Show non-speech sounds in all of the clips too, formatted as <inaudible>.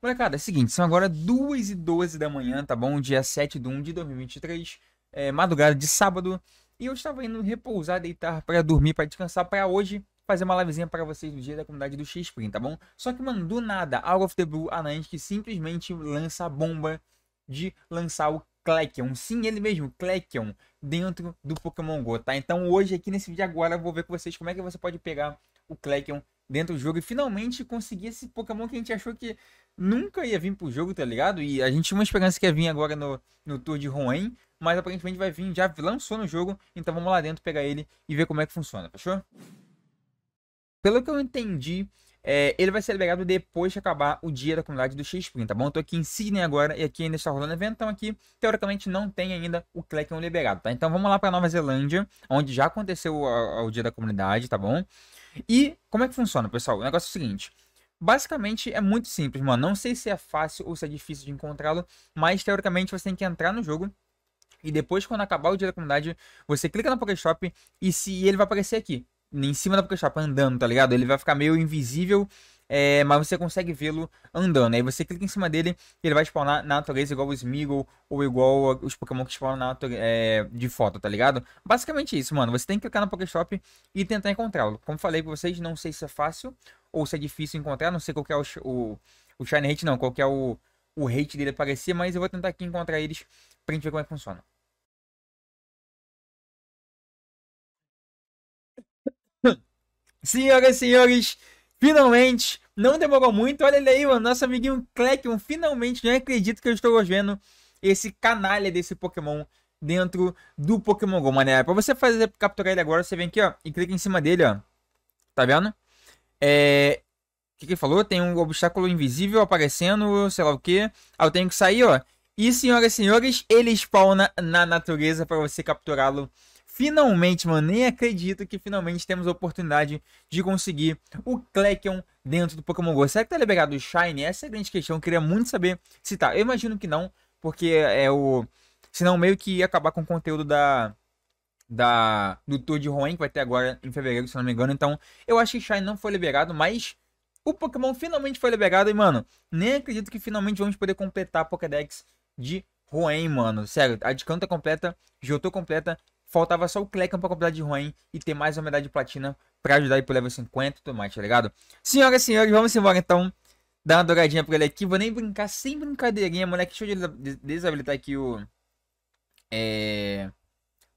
Molecada, é o seguinte, são agora 2 e 12 da manhã, tá bom? Dia 7 de 1 de 2023, é, madrugada de sábado. E eu estava indo repousar, deitar para dormir, para descansar, para hoje fazer uma livezinha para vocês do dia da comunidade do x spring tá bom? Só que, mano, do nada, Out of the Blue, a simplesmente lança a bomba de lançar o Klekion. Sim, ele mesmo, Klekion, dentro do Pokémon GO, tá? Então hoje, aqui nesse vídeo agora, eu vou ver com vocês como é que você pode pegar o Klekion dentro do jogo e finalmente conseguir esse Pokémon que a gente achou que nunca ia vir pro jogo, tá ligado? E a gente tinha uma esperança que ia vir agora no, no Tour de Rouen, mas aparentemente vai vir, já lançou no jogo, então vamos lá dentro pegar ele e ver como é que funciona, fechou? Pelo que eu entendi, é, ele vai ser liberado depois que acabar o dia da comunidade do X-Spring, tá bom? Eu tô aqui em Sydney agora e aqui ainda está rolando evento, então aqui, teoricamente, não tem ainda o Clackion liberado, tá? Então vamos lá pra Nova Zelândia, onde já aconteceu o, o dia da comunidade, tá bom? E como é que funciona, pessoal? O negócio é o seguinte, Basicamente é muito simples, mano. Não sei se é fácil ou se é difícil de encontrá-lo, mas teoricamente você tem que entrar no jogo e depois, quando acabar o dia da comunidade, você clica no Pokéshop e se ele vai aparecer aqui, em cima da Pokéshop, andando, tá ligado? Ele vai ficar meio invisível é, mas você consegue vê-lo andando. Aí né? você clica em cima dele e ele vai spawnar na natureza igual o Smeagol ou igual os Pokémon que spawnam na natureza, é, de foto, tá ligado? Basicamente isso, mano. Você tem que clicar no Pokéstop e tentar encontrá-lo. Como falei pra vocês, não sei se é fácil ou se é difícil encontrar. Não sei qual que é o, o, o Shine Hate, não. Qual que é o, o hate dele aparecer, mas eu vou tentar aqui encontrar eles pra gente ver como é que funciona. <coughs> Senhoras e senhores, Finalmente, não demorou muito. Olha ele aí, mano. Nosso amiguinho um Finalmente, não acredito que eu estou vendo esse canalha desse Pokémon dentro do Pokémon GO, mané. Pra você fazer capturar ele agora, você vem aqui, ó, e clica em cima dele, ó. Tá vendo? É... O que que falou? Tem um obstáculo invisível aparecendo, sei lá o que. Ah, eu tenho que sair, ó. E, senhoras e senhores, ele spawna na natureza para você capturá-lo finalmente, mano, nem acredito que finalmente temos a oportunidade de conseguir o Clekion dentro do Pokémon GO. Será que tá liberado o Shine? Essa é a grande questão, eu queria muito saber se tá. Eu imagino que não, porque é o... Senão meio que ia acabar com o conteúdo da... Da, do Tour de Roen, que vai ter agora em fevereiro, se não me engano. Então, eu acho que Shine não foi liberado, mas o Pokémon finalmente foi liberado. E, mano, nem acredito que finalmente vamos poder completar a Pokédex de Roen, mano. Sério, a de Canta é completa, Jotô é completa Faltava só o Clecan pra completar de ruim e ter mais uma medalha de platina pra ajudar ele pro level 50 e tudo mais, tá ligado? Senhoras e senhores, vamos embora então. Dar uma douradinha pra ele aqui. Vou nem brincar, sem brincadeirinha, moleque. Deixa eu desabilitar aqui o... É...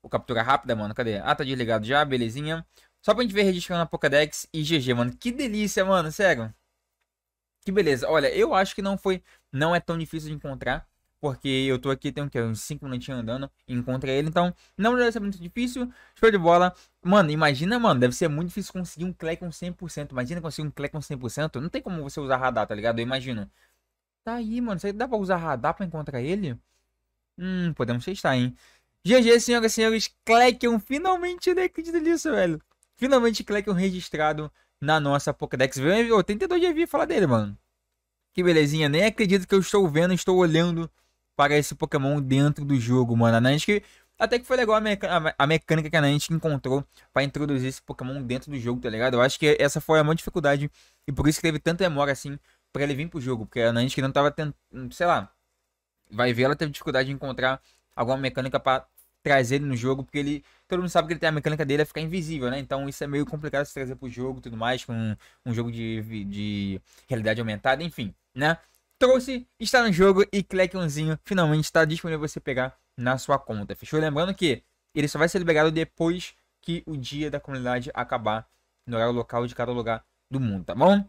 O captura rápida, mano. Cadê? Ah, tá desligado já, belezinha. Só pra gente ver registrando na Pokédex e GG, mano. Que delícia, mano. Sério. Que beleza. Olha, eu acho que não foi... Não é tão difícil de encontrar porque eu tô aqui, tem que, uns 5 minutinhos andando, encontrei ele, então não deve ser muito difícil, show de bola. Mano, imagina, mano, deve ser muito difícil conseguir um Clay com 100%, imagina conseguir um Clay com 100%, não tem como você usar radar, tá ligado? Eu imagino. Tá aí, mano, será que dá pra usar radar pra encontrar ele? Hum, podemos testar, hein? GG, senhoras e senhores, Clackion, finalmente, né? Acredito nisso, velho. Finalmente, Clackion registrado na nossa Pokédex. Eu, eu tentei de ouvir falar dele, mano. Que belezinha, nem acredito que eu estou vendo, estou olhando para esse Pokémon dentro do jogo, mano. A Niantic até que foi legal a, a mecânica que a Niantic encontrou para introduzir esse Pokémon dentro do jogo, tá ligado? Eu acho que essa foi a maior dificuldade e por isso que teve tanta demora assim para ele vir pro jogo, porque a Niantic não tava tentando, sei lá, vai ver, ela teve dificuldade de encontrar alguma mecânica para trazer ele no jogo, porque ele, todo mundo sabe que ele tem a mecânica dele é ficar invisível, né? Então isso é meio complicado trazer trazer pro jogo, tudo mais, com um, um jogo de, de realidade aumentada, enfim, né? trouxe, está no jogo e Clackionzinho finalmente está disponível para você pegar na sua conta, fechou? Lembrando que ele só vai ser liberado depois que o dia da comunidade acabar no horário local de cada lugar do mundo, tá bom?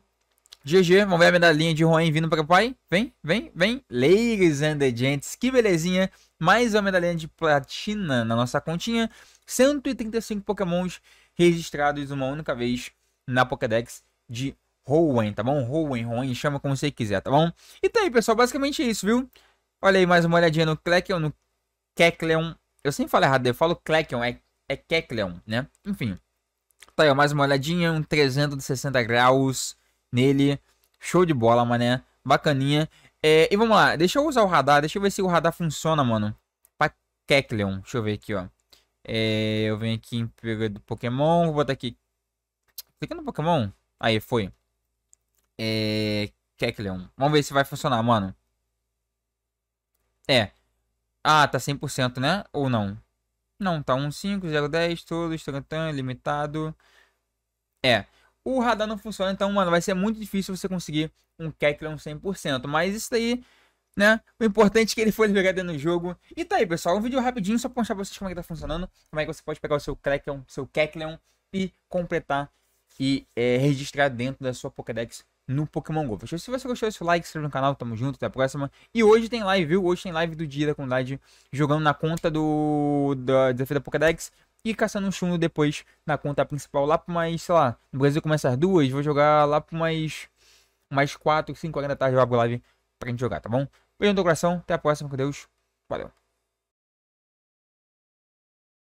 GG, vamos ver a medalhinha de Roen vindo para o pai. Vem, vem, vem. Ladies and gents, que belezinha. Mais uma medalhinha de platina na nossa continha. 135 pokémons registrados uma única vez na Pokédex de Rowan, tá bom? Rowan, Rowan, chama como você quiser, tá bom? E tá aí, pessoal, basicamente é isso, viu? Olha aí, mais uma olhadinha no Cleckleon, no Kekleon. Eu sempre falo errado, eu falo Cleckleon, é, é Kekleon, né? Enfim. Tá aí, ó, mais uma olhadinha, um 360 graus nele. Show de bola, mané. Bacaninha. É, e vamos lá, deixa eu usar o radar, deixa eu ver se o radar funciona, mano. Pra Kekleon, deixa eu ver aqui, ó. É, eu venho aqui em do Pokémon, vou botar aqui. Clica no Pokémon. Aí, foi. É. Kekleon. Vamos ver se vai funcionar, mano. É. Ah, tá 100%, né? Ou não? Não, tá 1.5, 0.10, todos, tantã, limitado. É. O radar não funciona, então, mano, vai ser muito difícil você conseguir um Kekleon 100%. Mas isso daí, né? O importante é que ele foi liberado no jogo. E tá aí, pessoal. Um vídeo rapidinho só pra mostrar pra vocês como é que tá funcionando. Como é que você pode pegar o seu Kekleon, seu Kekleon e completar e é, registrar dentro da sua Pokédex no Pokémon GO. Se você gostou, deixa o like, se inscreva no canal, tamo junto, até a próxima. E hoje tem live, viu? Hoje tem live do dia da comunidade jogando na conta do da desafio da Pokédex e caçando um chumbo depois na conta principal lá por mais, sei lá, no Brasil começa às duas, vou jogar lá por mais, mais quatro, cinco horas da tarde, eu abro live pra gente jogar, tá bom? Beijo no teu coração, até a próxima, com Deus, valeu.